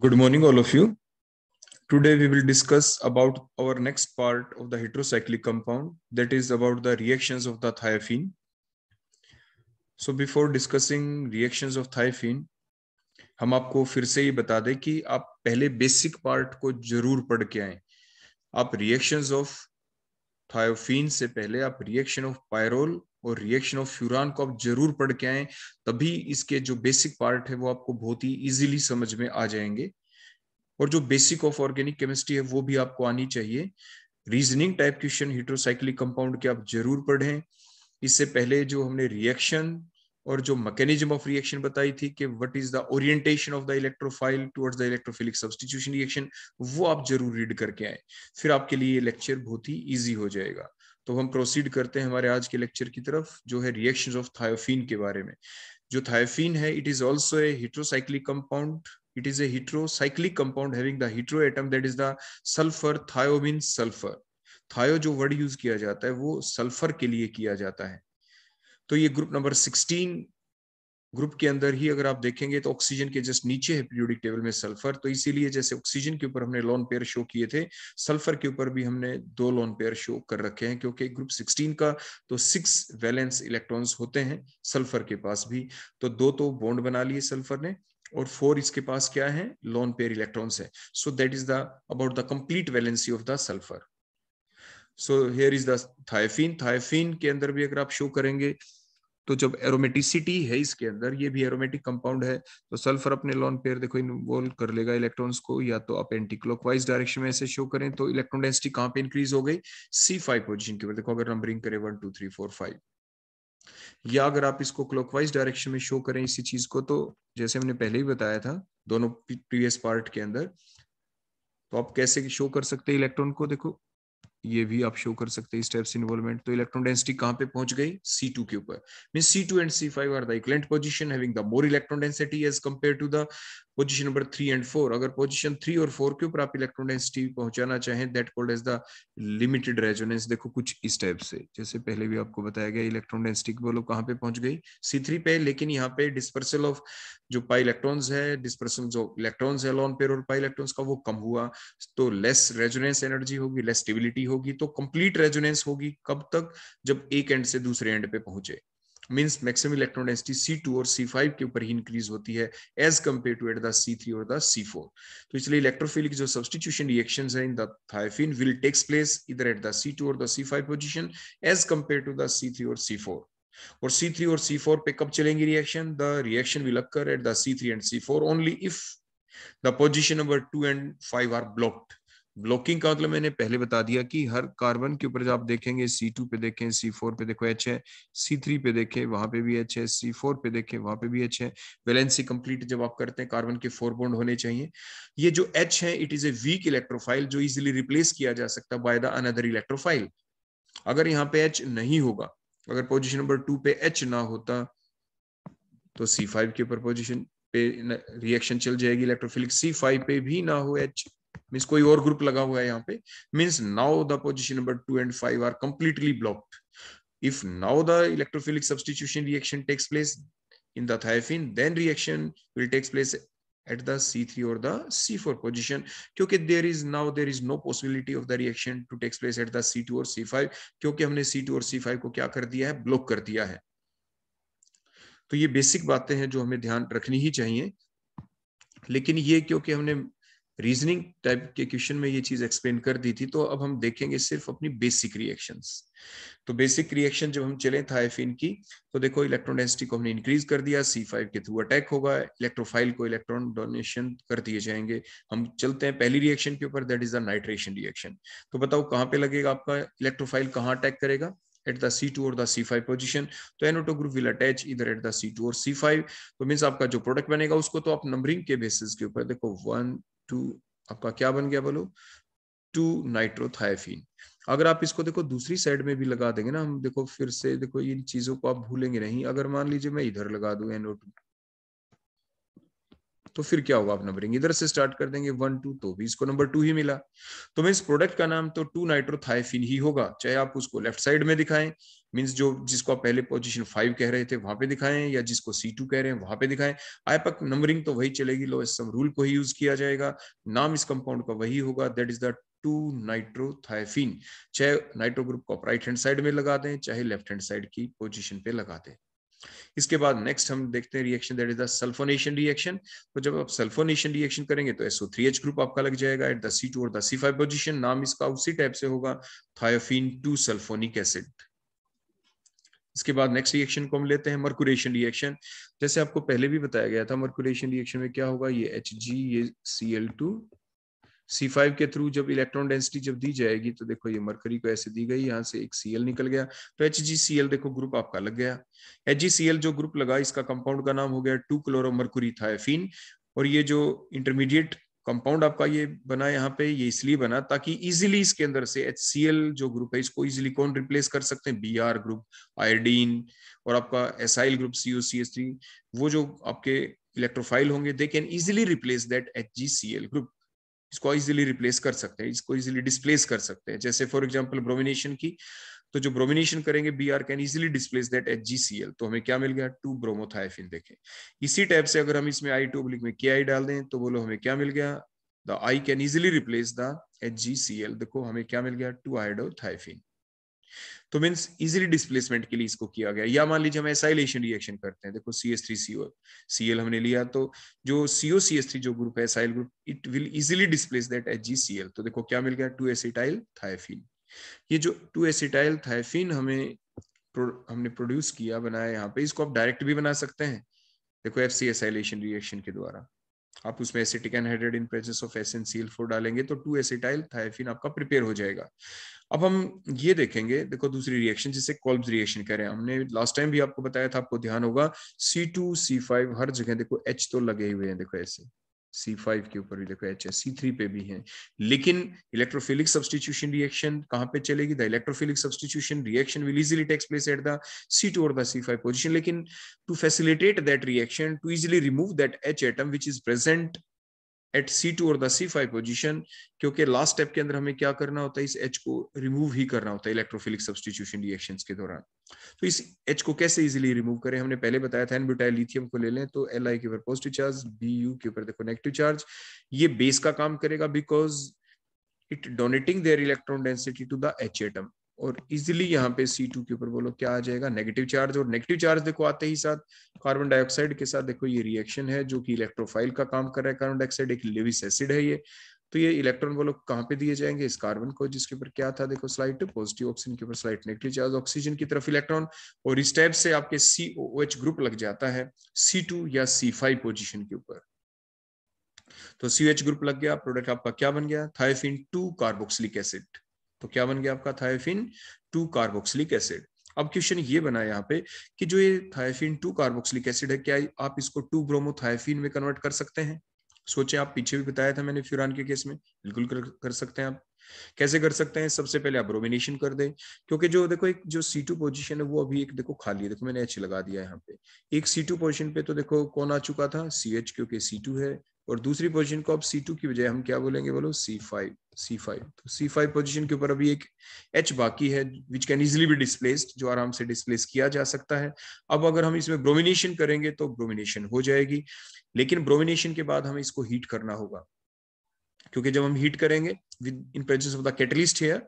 Good morning, all of you. Today we will discuss about our next part of the heterocyclic compound, that is about the reactions of the thiophene. So before discussing reactions of thiophene, हम आपको फिर से ये बता दें कि आप पहले बेसिक पार्ट को जरूर पढ़ के आए आप रिएक्शंस ऑफ थायोफीन से पहले आप रिएक्शन ऑफ पायरोल और रिएक्शन ऑफ फ्यूरान को आप जरूर पढ़ के आए तभी इसके जो बेसिक पार्ट है वो आपको बहुत ही इजीली समझ में आ जाएंगे और जो बेसिक ऑफ ऑर्गेनिक केमिस्ट्री है वो भी आपको आनी चाहिए reasoning type question heterocyclic compound के आप जरूर पढ़ें इससे पहले जो हमने रिएक्शन और जो मैकेनिज्म ऑफ रिएक्शन बताई थी कि what is the orientation of the electrophile towards the electrophilic substitution reaction वो आप जरूर रीड करके आए फिर आपके लिए ये लेक्चर बहुत ही ईजी हो जाएगा तो हम प्रोसीड करते हैं हमारे आज के लेक्चर की तरफ जो है रिएक्शंस ऑफ थायोफिन के बारे में जो थायोफिन है it is also a heterocyclic compound is a heterocyclic compound having the hetero atom that is the sulphur thio means sulphur thio जो वर्ड यूज किया जाता है वो सल्फर के लिए किया जाता है तो ये ग्रुप नंबर 16 ग्रुप के अंदर ही अगर आप देखेंगे तो ऑक्सीजन के जस्ट नीचे है पीरियोडिक टेबल में सल्फर तो इसीलिए जैसे ऑक्सीजन के ऊपर हमने लोन पेयर शो किए थे सल्फर के ऊपर भी हमने दो लोन पेयर शो कर रखे हैं क्योंकि ग्रुप 16 का तो सिक्स वैलेंस इलेक्ट्रॉन्स होते हैं सल्फर के पास भी तो दो तो बॉन्ड बना लिए सल्फर ने और फोर इसके पास क्या है लोन पेयर इलेक्ट्रॉन्स है so that is the about the complete valency of the sulphur so here is the thiophene thiophene के अंदर भी अगर आप शो करेंगे तो जब एरोमेटिसिटी है इसके अंदर ये भी एरोमेटिक कंपाउंड है तो सल्फर अपने लॉन पेयर देखो इन्वॉल्व कर लेगा इलेक्ट्रॉन्स को या तो आप एंटी क्लॉकवाइज डायरेक्शन में ऐसे शो करें तो इलेक्ट्रॉन डेंसिटी कहां पे इंक्रीज हो गई सी फाइव पोजिशन के ऊपर देखो अगर नंबरिंग करें one two three four five या अगर आप इसको क्लॉकवाइज डायरेक्शन में शो करें इसी चीज को तो जैसे हमने पहले ही बताया था दोनों प्रीवियस पार्ट के अंदर तो आप कैसे शो कर सकते हैं इलेक्ट्रॉन को देखो ये भी आप शो कर सकते हैं स्टेप्स इन्वॉल्वमेंट तो इलेक्ट्रॉन डेंसिटी कहां पे पहुंच गई सी टू के ऊपर mean C two and C five are the equivalent position having the more electron density as compare to the position number three and four अगर पोजिशन थ्री और four के ऊपर आप इलेक्ट्रॉन डेंसिटी पहुंचाना चाहें that called as the limited resonance देखो कुछ इस टाइप से जैसे पहले भी आपको बताया गया इलेक्ट्रॉन डेंसिटी की बोलो कहाँ पे पहुंच गई सी थ्री पे लेकिन यहाँ पे डिस्पर्सल ऑफ जो पाई इलेक्ट्रॉन्स है डिस्पर्सल जो इलेक्ट्रॉन्स है लॉन पेयर और पाई इलेक्ट्रॉन्स का वो कम हुआ तो लेस रेजोनेंस एनर्जी होगी लेस स्टेबिलिटी होगी तो कंप्लीट रेजोनेंस होगी कब तक जब एक एंड से दूसरे एंड पे पहुंचे means maximum electron density C two और सी फाइव के ऊपर ही इंक्रीज होती है as compare to at the C three और द सी फोर तो इसलिए इलेक्ट्रोफिलिक जो सब्सटीट्यूशन रिएक्शन है in then will takes place इधर एट द सी टू और the C five position as compare to the C three और C four और C3 और C4 पे कब चलेंगे reaction the reaction will occur at the C3 and C4 only if the position number 2 and 5 are blocked blocking का मतलब मैंने पहले बता दिया कि हर कार्बन के ऊपर जब आप देखेंगे सी टू पे देखें सी फोर पे देखो एच है सी थ्री पे देखें वहां पे भी एच है सी फोर पे देखें वहां पे भी एच है वैलेंसी कंप्लीट जब आप करते हैं कार्बन के फोर बॉन्ड होने चाहिए ये जो एच है it is a weak electrophile जो इजिली रिप्लेस किया जा सकता बाय द अनदर इलेक्ट्रोफाइल अगर यहाँ पे एच नहीं होगा अगर पोजिशन नंबर टू पे एच ना होता तो सी फाइव के ऊपर पोजिशन पे रिएक्शन चल जाएगी इलेक्ट्रोफिलिक सी फाइव पे भी ना हो एच मीन्स कोई और ग्रुप लगा हुआ है यहाँ पे means now the position number two and five are completely blocked if now the electrophilic substitution reaction takes place in the thiophin then reaction will takes place at the c3 or the c4 position kyunki there is now there is no possibility of the reaction to takes place at the c2 or c5 kyunki humne c2 aur c5 ko kya kar diya hai block kar diya hai तो ये basic बातें हैं जो हमें ध्यान रखनी ही चाहिए लेकिन ये क्योंकि हमने रीजनिंग टाइप के क्वेश्चन में ये चीज एक्सप्लेन कर दी थी तो अब हम देखेंगे सिर्फ अपनी बेसिक रिएक्शंस तो बेसिक रिएक्शन जब हम चले था की तो देखो इलेक्ट्रोडेंसिटी को हमने इंक्रीज कर दिया सी फाइव के थ्रू अटैक होगा इलेक्ट्रोफाइल को इलेक्ट्रॉन डोनेशन कर दिए जाएंगे हम चलते हैं पहली रिएक्शन के ऊपर that is the nitration reaction तो बताओ कहाँ पे लगेगा आपका इलेक्ट्रोफाइल कहाँ अटैक करेगा at the C2 or the C5 position तो एनोटो ग्रुप विल अटैच इधर एट द C2 और C5 तो मीन आपका जो प्रोडक्ट बनेगा उसको तो आप नंबरिंग के बेसिस के ऊपर देखो वन टू आपका क्या बन गया बोलो टू नाइट्रोथायफिन अगर आप इसको देखो दूसरी साइड में भी लगा देंगे ना हम देखो फिर से देखो इन चीजों को आप भूलेंगे नहीं अगर मान लीजिए मैं इधर लगा दू एनओ टू तो फिर क्या होगा आप नंबरिंग इधर से स्टार्ट कर देंगे वन टू तो भी इसको नंबर टू ही मिला तो मैं इस प्रोडक्ट का नाम तो टू नाइट्रोथायफिन ही होगा चाहे आप उसको लेफ्ट साइड में दिखाएं मीन्स जो जिसको आप पहले पोजीशन फाइव कह रहे थे वहां पे दिखाएं या जिसको सी टू कह रहे हैं वहां पे दिखाएं आईपक नंबरिंग तो वही चलेगी लो सम रूल को ही यूज किया जाएगा नाम इस कंपाउंड का वही होगा that is the two nitrothiophene चाहे नाइट्रो ग्रुप को आप राइट हैंड साइड में लगा दें चाहे लेफ्ट हैंड साइड की पोजिशन पे लगा दें इसके बाद नेक्स्ट हम देखते हैं reaction that is the sulphonation reaction तो जब आप सल्फोनेशन रिएक्शन करेंगे तो SO3H ग्रुप आपका लग जाएगा एट द C2 और द C5 पोजीशन नाम इसका उसी टाइप से होगा थायोफिन टू सल्फोनिक एसिड इसके बाद नेक्स्ट रिएक्शन को हम लेते हैं मर्कुरेशन रिएक्शन जैसे आपको पहले भी बताया गया था मर्कुरेशन रिएक्शन में क्या होगा ये एच ये C L two C five के थ्रू जब इलेक्ट्रॉन डेंसिटी जब दी जाएगी तो देखो ये मरकरी को ऐसे दी गई यहाँ से एक सीएल निकल गया तो एच जी सी एल देखो ग्रुप आपका लग गया एच जी सी एल जो ग्रुप लगा इसका कंपाउंड का नाम हो गया टू क्लोरो मरकुरी था एफिन और ये जो इंटरमीडिएट कंपाउंड आपका ये बना यहाँ पे ये इसलिए बना ताकि इजीली इसके अंदर से एच जो ग्रुप है इसको इजीली कौन रिप्लेस कर सकते हैं बी ग्रुप आयोडीन और आपका एसाइल ग्रुप सी वो जो आपके इलेक्ट्रोफाइल होंगे they can easily replace that H group इसको इजिली रिप्लेस कर सकते हैं इसको इजिली डिस्प्लेस कर सकते हैं जैसे फॉर एग्जाम्पल ब्रोमिनेशन की तो जो ब्रोमिनेशन करेंगे B R can easily displace that H G C L तो हमें क्या मिल गया टू ब्रोमोथाइफिन देखें इसी टाइप से अगर हम इसमें आई टू में के आई डाल दें तो बोलो हमें क्या मिल गया the I can easily replace the H G C L देखो हमें क्या मिल गया टू आइडोथाइफिन तो मीन्स इजिली डिस्प्लेसमेंट के लिए इसको किया गया या मान लीजिए हम एसाइलेशन रिएक्शन करते हैं देखो C S three CO C L हमने लिया तो जो सीओ सी एस थ्री जो ग्रुप है acyl group it will easily displace that H G C L तो देखो क्या मिल गया टू एसिटाइल थाइफिन ये जो टू एसिटाइल थाइफिन हमें प्रो, हमने प्रोड्यूस किया बनाया यहाँ पे इसको आप डायरेक्ट भी बना सकते हैं देखो एफ सी एसाइलेशन रिएक्शन के द्वारा आप उसमें acetic anhydride in presence of S N C L four डालेंगे तो टू एसिटाइल थाइफिन आपका प्रिपेयर हो जाएगा अब हम ये देखेंगे देखो दूसरी रिएक्शन जिसे कॉल्ब रिएक्शन कह रहे हैं हमने लास्ट टाइम भी आपको बताया था आपको ध्यान होगा सी टू सी फाइव हर जगह देखो एच तो लगे हुए हैं देखो ऐसे सी फाइव के ऊपर भी देखो एच एस सी थ्री पे भी है लेकिन इलेक्ट्रोफिलिक सब्सटीट्यूशन रिएक्शन कहाँ पे चलेगी the electrophilic substitution reaction will easily takes place at the C two और द सी फाइव पोजिशन लेकिन to facilitate that reaction to easily remove that H atom which is present at C two और the C five position क्योंकि last step के अंदर हमें क्या करना होता है इस एच को रिमूव ही करना होता है इलेक्ट्रोफिलिक सब्सटीट्यूशन रिएक्शन के दौरान तो इस एच को कैसे इजिली रिमूव करें हमने पहले बताया था एनब्यूटाइल लिथियम को ले लें तो एल आई के ऊपर पॉजिटिव चार्ज बी यू के ऊपर देखो नेगेटिव चार्ज ये बेस का काम करेगा because it donating their electron density to the H atom और इजिली यहाँ पे सी टू के ऊपर बोलो क्या आ जाएगा नेगेटिव चार्ज और नेगेटिव चार्ज देखो आते ही साथ कार्बन डाइऑक्साइड के साथ देखो ये रिएक्शन है जो कि इलेक्ट्रोफाइल का काम कर रहा है कार्बन डाइऑक्साइड एक लिविस एसिड है ये तो ये इलेक्ट्रॉन बोलो कहाँ पे दिए जाएंगे इस कार्बन को जिसके ऊपर क्या था देखो स्लाइट पॉजिटिव ऑक्सीजन के ऊपर स्लाइट नेगेटिव चार्ज ऑक्सीजन की तरफ इलेक्ट्रॉन और इस टाइप से आपके सी ग्रुप लग जाता है सी या सी पोजिशन के ऊपर तो सी ग्रुप लग गया प्रोडक्ट आपका क्या बन गया थायफिन टू कार्बोक्सिलिक एसिड तो क्या बन गया आपका थायोफिन टू कार्बोक्सिलिक एसिड अब क्वेश्चन ये बना यहाँ पे कि जो ये थायोफिन टू कार्बोक्सिलिक एसिड है क्या आप इसको टू ब्रोमोथायोफिन में कन्वर्ट कर सकते हैं सोचे आप पीछे भी बताया था मैंने फ्यूरान के केस में बिल्कुल कर, कर सकते हैं आप कैसे कर सकते हैं सबसे पहले आप ब्रोमिनेशन कर दें क्योंकि जो देखो एक जो सी टू पोजिशन है वो अभी एक देखो खाली है देखो मैंने एच लगा दिया यहाँ पे एक सी टू पोजिशन पे तो देखो कौन आ चुका था सी एच क्योंकि सी टू है और दूसरी पोजीशन को आप C2 की बजाय हम क्या बोलेंगे बोलो C5 C5 तो C5 पोजीशन के ऊपर अभी एक H बाकी है which can easily be displaced जो आराम से डिस्प्लेस किया जा सकता है अब अगर हम इसमें ब्रोमिनेशन करेंगे तो ब्रोमिनेशन हो जाएगी लेकिन ब्रोमिनेशन के बाद हमें इसको हीट करना होगा क्योंकि जब हम हीट करेंगे with in presence of the catalyst here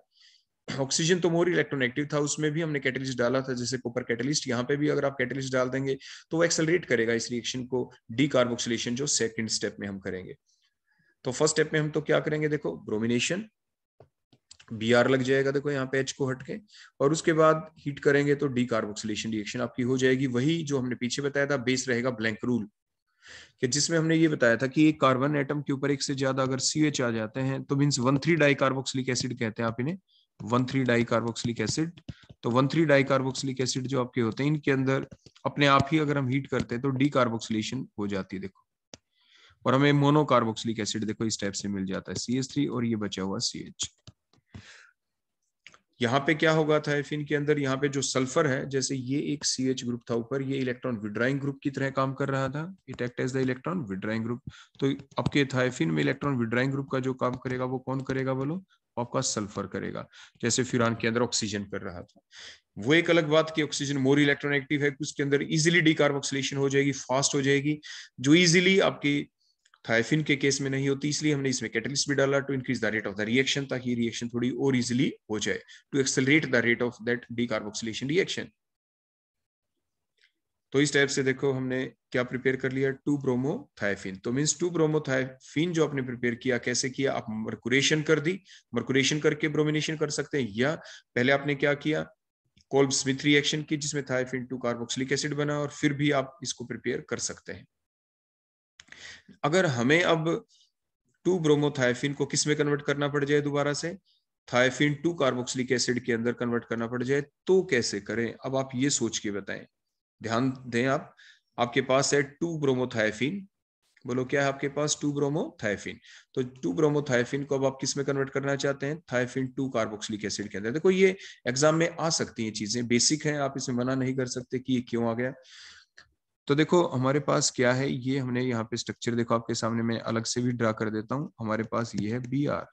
oxygen तो मोर इलेक्ट्रोनेगेटिव था उसमें भी हमने कैटलिस्ट डाला था जैसे कोपर कैटलिस्ट यहाँ पे भी अगर आप कैटलिस्ट डाल देंगे तो वो एक्सेलरेट करेगा इस रिएक्शन को कार्बोक्सिलेशन जो सेकंड स्टेप में हम करेंगे तो फर्स्ट स्टेप में हम तो क्या करेंगे देखो ब्रोमिनेशन बी आर लग जाएगा देखो यहाँ पे एच को हटके और उसके बाद हीट करेंगे तो डी कार्बोक्सिलेशन रिएक्शन आपकी हो जाएगी वही जो हमने पीछे बताया था बेस रहेगा ब्लैंक रूल कि जिसमें हमने ये बताया था कि एक कार्बन एटम के ऊपर एक से ज्यादा अगर सी एच आ जाते हैं तो mean one three di carboxylic acid कहते हैं आप इन्हें one three di carboxylic acid तो one three di carboxylic acid जो आपके होते हैं इनके अंदर अपने आप ही अगर हम हीट करते हैं तो डी कार्बोक्सिलेशन हो जाती है देखो और हमें मोनो कार्बोक्सिलिक एसिड देखो इस टाइप से मिल जाता है सी एच थ्री और ये बचा हुआ सी एच यहाँ पे क्या होगा था एफिन के अंदर यहाँ पे जो सल्फर है जैसे ये एक सी एच ग्रुप था ऊपर ये इलेक्ट्रॉन विड्राइंग ग्रुप की तरह काम कर रहा था it act as the electron withdrawing group तो आपके थाइफिन में इलेक्ट्रॉन विड्राइंग ग्रुप का जो काम करेगा वो कौन करेगा बोलो आपका सल्फर करेगा जैसे फ्यूरान के अंदर ऑक्सीजन कर रहा था वो एक अलग बात कि ऑक्सीजन मोर इलेक्ट्रोनेगेटिव है उसके अंदर इजिली डिकार्बोक्सिलेशन हो जाएगी फास्ट हो जाएगी जो इजिली आपकी थाइफिन के केस में नहीं होती इसलिए हमने इसमें कैटलिस्ट भी डाला to increase the rate of the reaction ताकि रिएक्शन थोड़ी और इजिली हो जाए to accelerate the rate of that decarboxylation reaction तो इस टाइप से देखो हमने क्या प्रिपेयर कर लिया टू थायफिन तो मीन्स टू थायफिन जो आपने प्रिपेयर किया कैसे किया आप मर्कुरेशन कर दी मर्कुरेशन करके ब्रोमिनेशन कर सकते हैं या पहले आपने क्या किया कोल्ब स्मिथ रिएक्शन की जिसमें थायफिन टू कार्बोक्सिलिक एसिड बना और फिर भी आप इसको प्रिपेयर कर सकते हैं अगर हमें अब टू थायफिन को किसमें कन्वर्ट करना पड़ जाए दोबारा से थायफिन टू कार्बोक्सिलिक एसिड के अंदर कन्वर्ट करना पड़ जाए तो कैसे करें अब आप ये सोच के बताएं ध्यान दें आप आपके पास है टू ब्रोमोथाइफिन बोलो क्या है आपके पास टू ब्रोमोथाइफिन तो टू ब्रोमोथाइफिन को अब आप किस में कन्वर्ट करना चाहते हैं थाइफिन टू कार्बोक्सिलिक एसिड के अंदर देखो ये एग्जाम में आ सकती हैं चीजें बेसिक हैं आप इसमें मना नहीं कर सकते कि ये क्यों आ गया तो देखो हमारे पास क्या है ये हमने यहाँ पे स्ट्रक्चर देखो आपके सामने मैं अलग से भी ड्रा कर देता हूँ हमारे पास ये है बी आर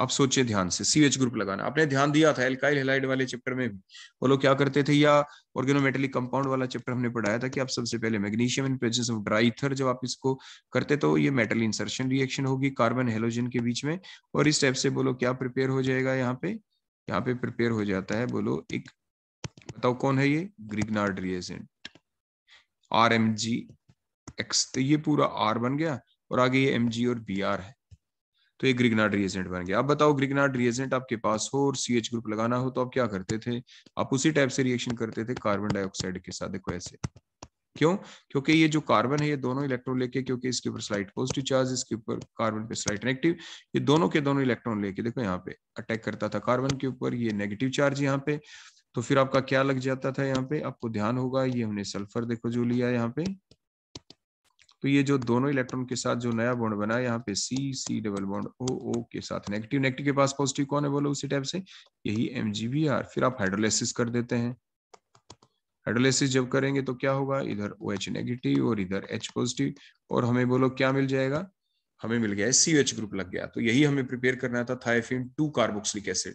आप सोचिए ध्यान से सी एच ग्रुप लगाना आपने ध्यान दिया था एल्काइल हेलाइड वाले चैप्टर में भी वो लोग क्या करते थे या ऑर्गेनोमेटलिक कंपाउंड वाला चैप्टर हमने पढ़ाया था कि आप सबसे पहले magnesium in presence of dry ether जब आप इसको करते तो ये मेटल इंसर्शन रिएक्शन होगी कार्बन हेलोजन के बीच में और इस टाइप से बोलो क्या प्रिपेयर हो जाएगा यहाँ पे यहाँ पे प्रिपेयर हो जाता है बोलो एक बताओ कौन है ये Grignard reagent R M G X तो ये पूरा आर बन गया और आगे ये एम जी और बी आर है तो एक ग्रिगनाट रिएजेंट बन गया अब बताओ ग्रिगनाट रिएजेंट आपके पास हो और सी एच ग्रुप लगाना हो तो आप क्या करते थे आप उसी टाइप से रिएक्शन करते थे कार्बन डाइऑक्साइड के साथ देखो ऐसे क्यों क्योंकि ये जो कार्बन है ये दोनों इलेक्ट्रॉन लेके क्योंकि इसके ऊपर स्लाइट पॉजिटिव चार्ज इसके ऊपर कार्बन पे स्लाइट नेगेटिव ये दोनों के दोनों इलेक्ट्रॉन लेके देखो यहाँ पे अटैक करता था कार्बन के ऊपर ये नेगेटिव चार्ज यहाँ पे तो फिर आपका क्या लग जाता था यहाँ पे आपको ध्यान होगा ये हमने सल्फर देखो जो लिया यहाँ पे तो ये जो दोनों इलेक्ट्रॉन के साथ जो नया बॉन्ड बना यहाँ पे सी सी डबल बॉन्ड ओ ओ के साथ नेगेटिव नेगेटिव के पास पॉजिटिव कौन है बोलो उसी टाइप से यही एम फिर आप हाइड्रोलाइसिस कर देते हैं हाइड्रोलाइसिस जब करेंगे तो क्या होगा इधर ओ एच नेगेटिव और इधर एच पॉजिटिव और हमें बोलो क्या मिल जाएगा हमें मिल गया है सी एच ग्रुप लग गया तो यही हमें प्रिपेयर करना था थाइफिन टू कार्बोक्सिलिक एसिड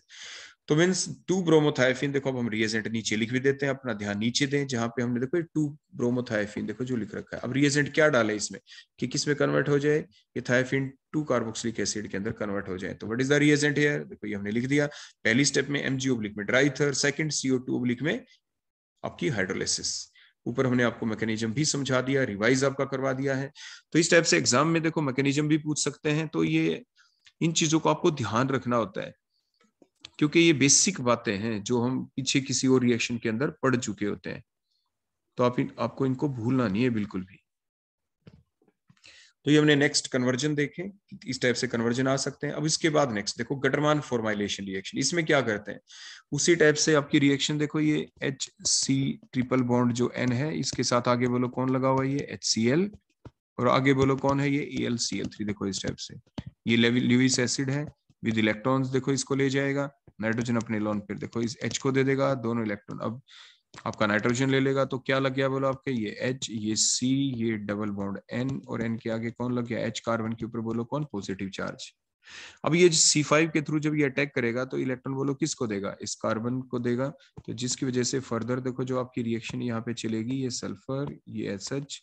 तो मीन्स टू ब्रोमोथाइफिन देखो अब हम रिएजेंट नीचे लिख भी देते हैं अपना ध्यान नीचे दें जहां पे हमने देखो टू ब्रोमोथाइफिन देखो जो लिख रखा है अब रिएजेंट क्या डाले इसमें कि किस में कन्वर्ट हो जाए ये थाइफिन टू कार्बोक्सिलिक एसिड के अंदर कन्वर्ट हो जाए तो what is the reagent here देखो ये हमने लिख दिया पहली स्टेप में एमजी ओब्लिक में dry ether second CO two oblique में आपकी हाइड्रोलिसिस ऊपर हमने आपको मैकेनिज्म भी समझा दिया रिवाइज आपका करवा दिया है तो इस टाइप से एग्जाम में देखो मैकेनिज्म भी पूछ सकते हैं तो ये इन चीजों को आपको ध्यान रखना होता है क्योंकि ये बेसिक बातें हैं जो हम पीछे किसी और रिएक्शन के अंदर पढ़ चुके होते हैं तो आप इन, आपको इनको भूलना नहीं है बिल्कुल भी तो ये हमने नेक्स्ट कन्वर्जन देखे इस टाइप से कन्वर्जन आ सकते हैं अब इसके बाद नेक्स्ट देखो गटरमान फॉर्माइलेशन रिएक्शन इसमें क्या करते हैं उसी टाइप से आपकी रिएक्शन देखो ये एच सी ट्रिपल बॉन्ड जो एन है इसके साथ आगे बोलो कौन लगा हुआ ये एच सी एल और आगे बोलो कौन है ये A L C L three देखो इस टाइप से ये लेविस एसिड है विद इलेक्ट्रॉन्स देखो इसको ले जाएगा नाइट्रोजन अपने लोन पर देखो इस एच को दे देगा दोनों इलेक्ट्रॉन अब आपका नाइट्रोजन ले लेगा तो क्या लग गया बोलो आपके ये एच ये सी ये डबल बॉन्ड एन और एन के आगे कौन लग गया एच कार्बन के ऊपर बोलो कौन पॉजिटिव चार्ज अब ये सी फाइव के थ्रू जब ये अटैक करेगा तो इलेक्ट्रॉन बोलो किसको देगा इस कार्बन को देगा तो जिसकी वजह से फर्दर देखो जो आपकी रिएक्शन यहाँ पे चलेगी ये सल्फर ये एस एच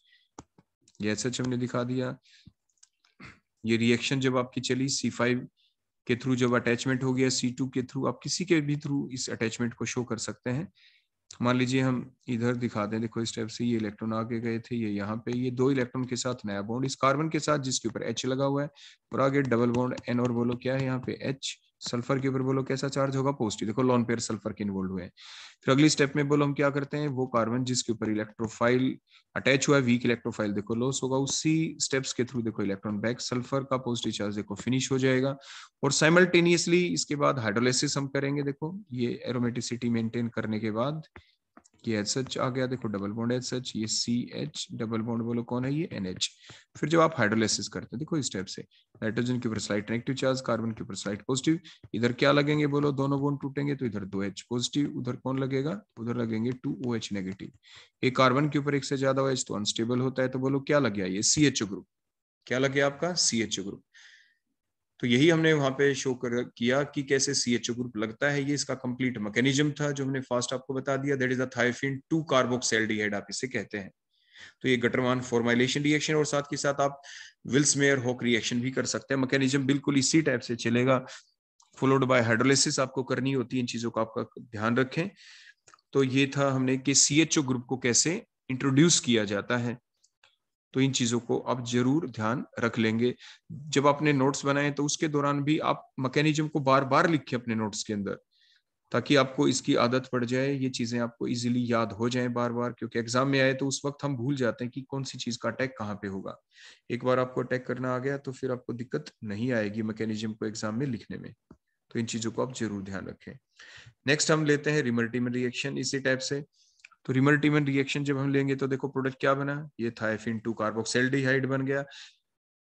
ये एस एच हमने दिखा दिया ये रिएक्शन जब आपकी चली सी फाइव के थ्रू जब अटैचमेंट हो गया सी टू के थ्रू आप किसी के भी थ्रू इस अटैचमेंट को शो कर सकते हैं मान लीजिए हम इधर दिखा दें देखो इस टाइप से ये इलेक्ट्रॉन आगे गए थे ये यहाँ पे ये दो इलेक्ट्रॉन के साथ नया बॉन्ड इस कार्बन के साथ जिसके ऊपर एच लगा हुआ है और आगे डबल बॉन्ड एन और बोलो क्या है यहाँ पे एच सल्फर के ऊपर बोलो कैसा चार्ज होगा पॉजिटिव देखो लॉन पेयर सल्फर के इन्वॉल्व हुए फिर अगली स्टेप में बोलो हम क्या करते हैं वो कार्बन जिसके ऊपर इलेक्ट्रोफाइल अटैच हुआ है वीक इलेक्ट्रोफाइल देखो लॉस होगा उसी स्टेप्स के थ्रू देखो इलेक्ट्रॉन बैक सल्फर का पॉजिटिव चार्ज देखो फिनिश हो जाएगा और साइमल्टेनियसली इसके बाद हाइड्रोलिसिस हम करेंगे देखो ये एरोमेटिसिटी मेंटेन करने के बाद ये एच एच आ गया देखो डबल बॉन्ड एच एच ये सी एच डबल बॉन्ड बोलो कौन है ये एन एच फिर जब आप हाइड्रोलाइसिस करते हैं देखो इस टाइप से नाइट्रोजन के ऊपर स्लाइट नेगेटिव चार्ज कार्बन के ऊपर स्लाइट पॉजिटिव इधर क्या लगेंगे बोलो दोनों बॉन्ड टूटेंगे तो इधर दो एच पॉजिटिव उधर कौन लगेगा उधर लगेंगे टू ओ एच नेगेटिव एक कार्बन के ऊपर एक से ज्यादा ओ एच तो अनस्टेबल होता है तो बोलो क्या लग गया ये सी एच ग्रुप क्या लग गया आपका सी एच ग्रुप तो यही हमने वहां पे शो कर किया कि कैसे सी एच ओ ग्रुप लगता है ये इसका कंप्लीट मैकेनिज्म था जो हमने फास्ट आपको बता दिया that is thiophene two carboxaldehyde आप इसे कहते हैं तो ये गटरवान फॉर्माइलेशन रिएक्शन और साथ के साथ आप विल्समेयर हॉक रिएक्शन भी कर सकते हैं मैकेनिज्म बिल्कुल इसी टाइप से चलेगा फॉलोड बाय हाइड्रोलिसिस आपको करनी होती है इन चीजों का आपका ध्यान रखें तो ये था हमने कि सी एच ओ ग्रुप को कैसे इंट्रोड्यूस किया जाता है तो इन चीज़ों को आप जरूर ध्यान रख लेंगे जब आपने नोट्स बनाए तो उसके दौरान भी आप मैकेनिज्म को बार बार लिखे अपने नोट्स के अंदर ताकि आपको इसकी आदत पड़ जाए ये चीज़ें आपको इजीली याद हो जाए बार बार क्योंकि एग्जाम में आए तो उस वक्त हम भूल जाते हैं कि कौन सी चीज़ का अटैक कहाँ पे होगा एक बार आपको अटैक करना आ गया तो फिर आपको दिक्कत नहीं आएगी मैकेनिज्म को एग्जाम में लिखने में तो इन चीज़ों को आप जरूर ध्यान रखें नेक्स्ट हम लेते हैं रिमल्टीमल रिएक्शन इसी टाइप से तो रिमल्टीमन रिएक्शन जब हम लेंगे तो देखो प्रोडक्ट क्या बना ये थायफिन टू कार्बोक्सेल डिहाइड बन गया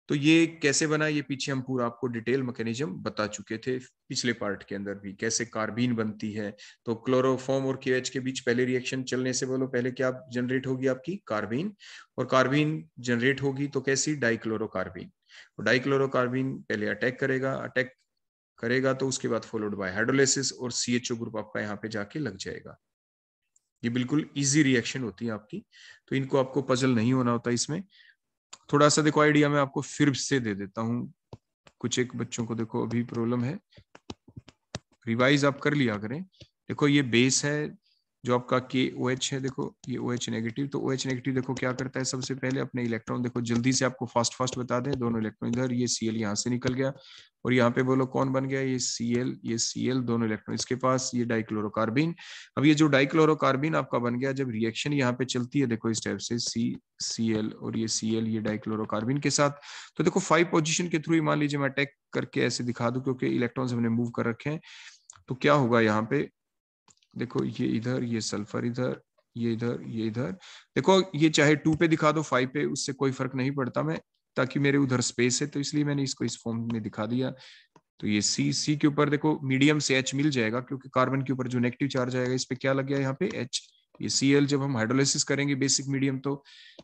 तो ये कैसे बना ये पीछे हम पूरा आपको डिटेल मैकेनिज्म बता चुके थे पिछले पार्ट के अंदर भी कैसे कार्बीन बनती है तो क्लोरोफॉर्म और के के बीच पहले रिएक्शन चलने से बोलो पहले क्या जनरेट होगी आपकी कार्बीन और कार्बीन जनरेट होगी तो कैसी डाइक्लोरोकार्बीन तो डाइक्लोरोकार्बीन पहले अटैक करेगा अटैक करेगा तो उसके बाद फॉलोड बाय हाइड्रोलिस और सी ग्रुप आपका यहाँ पे जाके लग जाएगा ये बिल्कुल इजी रिएक्शन होती है आपकी तो इनको आपको पजल नहीं होना होता इसमें थोड़ा सा देखो आइडिया मैं आपको फिर से दे देता हूं कुछ एक बच्चों को देखो अभी प्रॉब्लम है रिवाइज आप कर लिया करें देखो ये बेस है जो आपका के ओ एच है देखो ये ओ एच नेगेटिव तो ओ एच नेगेटिव देखो क्या करता है सबसे पहले अपने इलेक्ट्रॉन देखो जल्दी से आपको फास्ट फास्ट बता दें दोनों इलेक्ट्रॉन इधर ये सी एल यहाँ से निकल गया और यहाँ पे बोलो कौन बन गया ये सी एल ये सी एल दोनों इलेक्ट्रॉन इसके पास ये डाइक्लोरोकार्बिन अब ये जो डाइक्लोरोकार्बिन आपका बन गया जब रिएक्शन यहाँ पे चलती है देखो इस टाइप से सी सी एल और ये सी एल ये डाइक्लोरोकार्बिन के साथ तो देखो फाइव पोजिशन के थ्रू ही मान लीजिए मैं अटैक करके ऐसे दिखा दू क्योंकि इलेक्ट्रॉन हमने मूव कर रखे हैं तो क्या होगा यहाँ पे देखो ये इधर ये सल्फर इधर ये इधर ये इधर देखो ये चाहे टू पे दिखा दो फाइव पे उससे कोई फर्क नहीं पड़ता मैं ताकि मेरे उधर स्पेस है तो इसलिए मैंने इसको इस फॉर्म में दिखा दिया तो ये सी सी के ऊपर देखो मीडियम से एच मिल जाएगा क्योंकि कार्बन के ऊपर जो नेगेटिव चार्ज आएगा इस पे क्या लग गया यहाँ पे एच ये सी एल जब हम हाइड्रोलिसिस करेंगे बेसिक मीडियम तो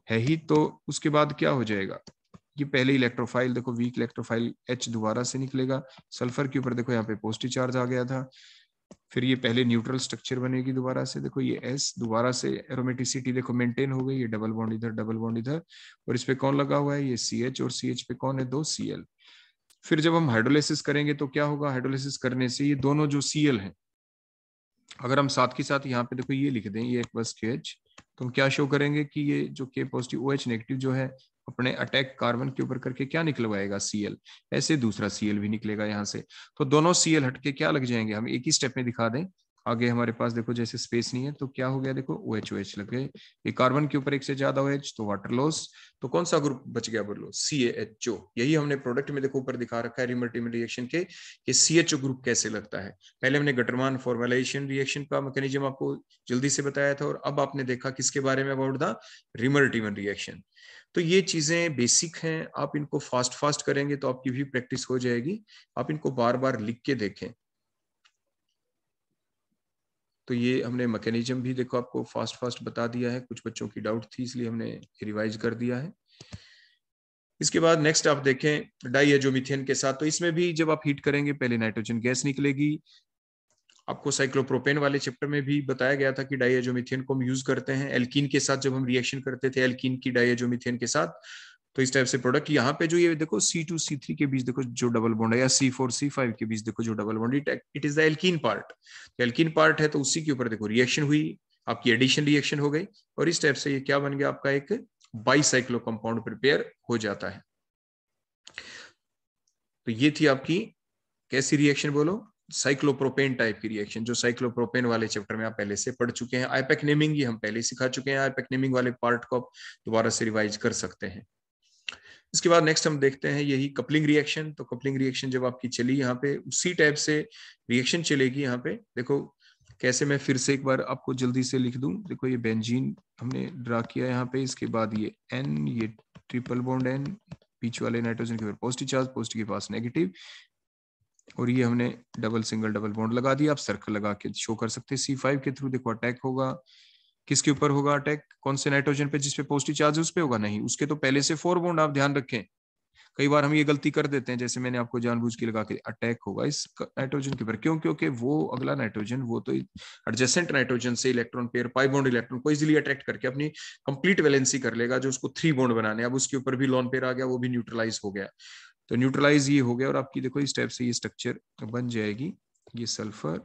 है ही तो उसके बाद क्या हो जाएगा ये पहले इलेक्ट्रोफाइल देखो वीक इलेक्ट्रोफाइल एच दोबारा से निकलेगा सल्फर के ऊपर देखो यहाँ पे पॉजिटिव चार्ज आ गया था फिर ये पहले न्यूट्रल स्ट्रक्चर बनेगी दोबारा से देखो ये एस दोबारा से एरोमेटिसिटी देखो मेंटेन हो गई ये डबल बॉन्ड इधर डबल बॉन्ड इधर और इस पे कौन लगा हुआ है ये सी एच और सी एच पे कौन है दो सी एल फिर जब हम हाइड्रोलिसिस करेंगे तो क्या होगा हाइड्रोलिसिस करने से ये दोनों जो सी एल है अगर हम साथ के साथ यहाँ पे देखो ये लिख दें ये एक बस के एच तो हम क्या शो करेंगे कि ये जो के पॉजिटिव ओ एच नेगेटिव जो है अपने अटैक कार्बन के ऊपर करके क्या निकलवाएगा सीएल ऐसे दूसरा सीएल भी निकलेगा यहां से तो दोनों सीएल हटके क्या लग जाएंगे हम एक ही स्टेप में दिखा दें आगे हमारे पास देखो जैसे स्पेस नहीं है तो क्या हो गया देखो ओ एच ओ एच लग गए ये कार्बन के ऊपर एक से ज्यादा ओ एच तो वाटर लॉस तो कौन सा ग्रुप बच गया बोलो सी एच ओ यही हमने प्रोडक्ट में देखो ऊपर दिखा रखा है रिमर्टिम रिएक्शन के कि सी एच ओ ग्रुप कैसे लगता है पहले हमने गटरमान फॉर्मेलाइजेशन रिएक्शन का मैकेनिज्म आपको जल्दी से बताया था और अब आपने देखा किसके बारे में अबाउट द रिमर्टिमन रिएक्शन तो ये चीजें बेसिक हैं आप इनको फास्ट फास्ट करेंगे तो आपकी भी प्रैक्टिस हो जाएगी आप इनको बार बार लिख के देखें तो ये हमने मैकेनिज्म भी देखो आपको फास्ट फास्ट बता दिया है कुछ बच्चों की डाउट थी इसलिए हमने रिवाइज कर दिया है इसके बाद नेक्स्ट आप देखें डाइएजोमिथेन के साथ तो इसमें भी जब आप हीट करेंगे पहले नाइट्रोजन गैस निकलेगी आपको साइक्लोप्रोपेन वाले चैप्टर में भी बताया गया था कि डाइजोमिथेन को हम यूज करते हैं एल्कीन के साथ जब हम रिएक्शन करते थे एल्किन की डाइएजोमिथेन के साथ तो इस टाइप से प्रोडक्ट यहाँ पे जो ये देखो सी टू सी थ्री के बीच देखो जो डबल बॉन्ड है या सी फोर सी फाइव के बीच देखो जो double bond it it is the alkene part alkene part है तो उसी के ऊपर देखो रिएक्शन हुई आपकी एडिशन रिएक्शन हो गई और इस टाइप से ये क्या बन गया आपका एक बाईसाइक्लो कंपाउंड प्रिपेयर हो जाता है तो ये थी आपकी कैसी रिएक्शन बोलो साइक्लोप्रोपेन टाइप की रिएक्शन जो साइक्लोप्रोपेन वाले चैप्टर में आप पहले से पढ़ चुके हैं आईपेक नेमिंग ही हम पहले सिखा चुके हैं आईपेक नेमिंग वाले पार्ट को आप दोबारा से रिवाइज कर सकते हैं इसके बाद नेक्स्ट हम देखते हैं यही कपलिंग रिएक्शन तो कपलिंग रिएक्शन जब आपकी चली यहाँ पे उसी टाइप से रिएक्शन चलेगी यहाँ पे देखो कैसे मैं फिर से एक बार आपको जल्दी से लिख दूं देखो ये बेंजीन हमने ड्रा किया यहाँ पे इसके बाद ये एन ये ट्रिपल बॉन्ड एन पीछे वाले नाइट्रोजन के पॉजिटिव चार्ज पॉजिटिव के पास नेगेटिव और ये हमने डबल सिंगल डबल बॉन्ड लगा दिया आप सर्कल लगा के शो कर सकते हैं सी फाइव के थ्रू देखो अटैक होगा किसके ऊपर होगा अटैक कौन से नाइट्रोजन पे जिसपे पॉजिटिव चार्ज है उस पर होगा नहीं उसके तो पहले से फोर बोन्ड आप ध्यान रखें कई बार हम ये गलती कर देते हैं जैसे मैंने आपको जानबूझ के लगा के अटैक होगा इस नाइट्रोजन के ऊपर क्यों क्योंकि वो अगला नाइट्रोजन वो तो एडजेसेंट नाइट्रोजन से electron pair pi bond electron को इजिली अट्रैक्ट करके अपनी कंप्लीट वैलेंसी कर लेगा जो उसको थ्री बॉन्ड बनाने अब उसके ऊपर भी लॉन पेयर आ गया वो भी न्यूट्रलाइज हो गया तो न्यूट्रलाइज ये हो गया और आपकी देखो इस टाइप से ये स्ट्रक्चर बन जाएगी ये सल्फर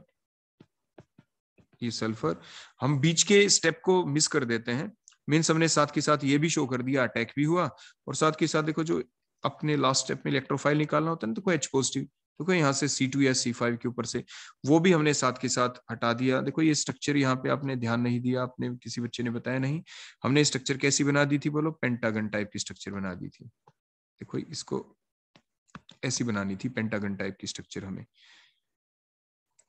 ये सल्फर हम बीच के स्टेप को मिस कर देते हैं मीन्स हमने साथ के साथ ये भी शो कर दिया अटैक भी हुआ और साथ के साथ देखो जो अपने लास्ट स्टेप में इलेक्ट्रोफाइल निकालना होता है ना तो एच पॉजिटिव देखो यहाँ से सी टू या सी फाइव के ऊपर से वो भी हमने साथ के साथ हटा दिया देखो ये स्ट्रक्चर यहाँ पे आपने ध्यान नहीं दिया आपने किसी बच्चे ने बताया नहीं हमने स्ट्रक्चर कैसी बना दी थी बोलो पेंटागन टाइप की स्ट्रक्चर बना दी थी देखो इसको ऐसी बनानी थी पेंटागन टाइप की स्ट्रक्चर हमें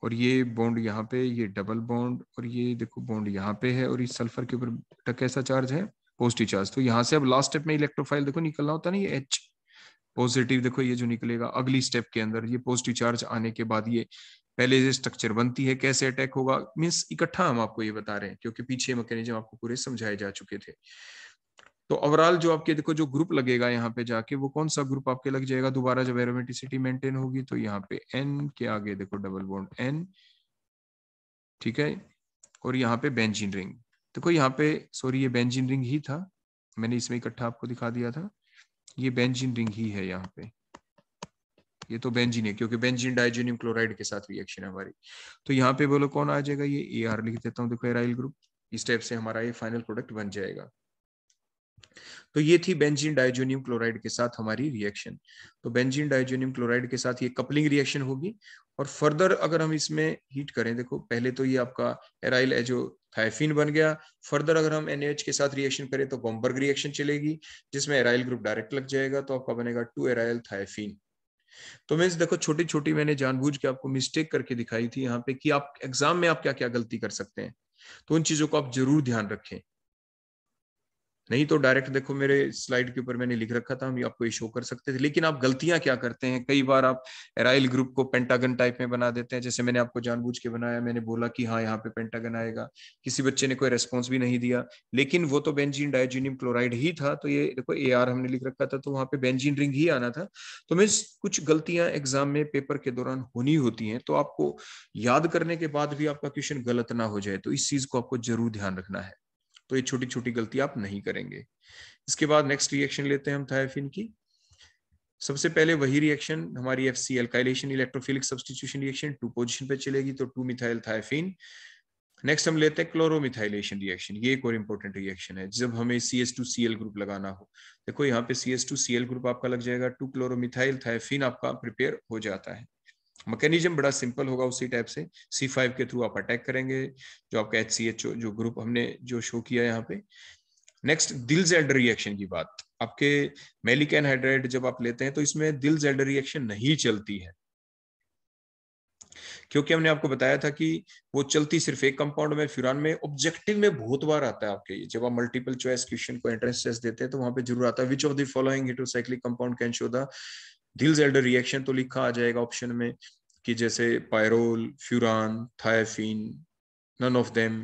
और ये बॉन्ड यहाँ पे ये डबल बॉन्ड और ये देखो बॉन्ड यहाँ पे है और इस सल्फर के ऊपर कैसा चार्ज है पॉजिटिव चार्ज तो यहाँ से अब लास्ट स्टेप में इलेक्ट्रोफाइल देखो निकलना होता ना ये एच पॉजिटिव देखो ये जो निकलेगा अगली स्टेप के अंदर ये पॉजिटिव चार्ज आने के बाद ये पहले ये स्ट्रक्चर बनती है कैसे अटैक होगा मीन्स इकट्ठा हम आपको ये बता रहे हैं क्योंकि पीछे मैकेनिज्म आपको पूरे समझाए जा चुके थे तो ओवरऑल जो आपके देखो जो ग्रुप लगेगा यहाँ पे जाके वो कौन सा ग्रुप आपके लग जाएगा दोबारा जब एरोमेटिसिटी मेंटेन होगी तो यहाँ पे एन के आगे देखो डबल बोन एन ठीक है और यहाँ पे बेंजिन रिंग देखो यहाँ पे सॉरी ये बेंजिन रिंग ही था मैंने इसमें इकट्ठा आपको दिखा दिया था ये बेंजिन रिंग ही है यहाँ पे ये तो बेंजिन है क्योंकि बेंजिन डाइजेनियम क्लोराइड के साथ रिएक्शन है हमारी तो यहाँ पे बोलो कौन आ जाएगा ये ए आर लिख देता हूँ देखो एराइल ग्रुप इस टाइप से हमारा ये फाइनल प्रोडक्ट बन जाएगा तो ये थी बेंजीन डायजोनियम क्लोराइड के साथ हमारी रिएक्शन तो बेंजीन डायजोनियम क्लोराइड के साथ ये कपलिंग रिएक्शन होगी और फर्दर अगर हम इसमें हीट करें देखो पहले तो ये आपका एराइल एजो थाइफिन बन गया फर्दर अगर हम एनएच के साथ रिएक्शन करें तो गोम्बर्ग रिएक्शन चलेगी जिसमें एराइल ग्रुप डायरेक्ट लग जाएगा तो आपका बनेगा टू एराइल थाइफिन तो मीन्स देखो छोटी छोटी मैंने जानबूझ के आपको मिस्टेक करके दिखाई थी यहाँ पे कि आप एग्जाम में आप क्या क्या गलती कर सकते हैं तो उन चीजों को आप जरूर ध्यान रखें नहीं तो डायरेक्ट देखो मेरे स्लाइड के ऊपर मैंने लिख रखा था हम आपको ये शो कर सकते थे लेकिन आप गलतियां क्या करते हैं कई बार आप एराइल ग्रुप को पेंटागन टाइप में बना देते हैं जैसे मैंने आपको जानबूझ के बनाया मैंने बोला कि हाँ यहाँ पे पेंटागन आएगा किसी बच्चे ने कोई रेस्पॉन्स भी नहीं दिया लेकिन वो तो बेंजीन डायजीनियम क्लोराइड ही था तो ये देखो ए हमने लिख रखा था तो वहाँ पे बेंजीन रिंग ही आना था तो मीन्स कुछ गलतियां एग्जाम में पेपर के दौरान होनी होती हैं तो आपको याद करने के बाद भी आपका क्वेश्चन गलत ना हो जाए तो इस चीज को आपको जरूर ध्यान रखना है तो ये छोटी छोटी गलती आप नहीं करेंगे इसके बाद नेक्स्ट रिएक्शन लेते हैं हम थायफिन की सबसे पहले वही रिएक्शन हमारी F C alkylation electrophilic substitution reaction two position पे चलेगी तो टू मिथाइल थायफिन नेक्स्ट हम लेते हैं क्लोरोमिथाइलेशन रिएक्शन ये एक और इंपॉर्टेंट रिएक्शन है जब हमें C S two C L group लगाना हो देखो यहाँ पे C S two C L group आपका लग जाएगा टू क्लोरोमिथाइल थायफिन आपका प्रिपेयर हो जाता है मैकेनिज्म बड़ा सिंपल होगा उसी टाइप से सी फाइव के थ्रू आप अटैक करेंगे जो आपका एच सी एच जो ग्रुप हमने जो शो किया यहाँ पे नेक्स्ट दिल जेल्ड रिएक्शन की बात आपके मेलिक एनहाइड्रेट जब आप लेते हैं तो इसमें दिल जेल्ड रिएक्शन नहीं चलती है क्योंकि हमने आपको बताया था कि वो चलती सिर्फ एक कंपाउंड में फ्यूरान में ऑब्जेक्टिव में बहुत बार आता है आपके जब आप मल्टीपल चॉइस क्वेश्चन को एंट्रेंस टेस्ट देते हैं तो वहां पे जरूर आता है which of the following heterocyclic compound can show the Diels Alder reaction तो लिखा आ जाएगा ऑप्शन में कि जैसे pyrrole furan thiophene none of them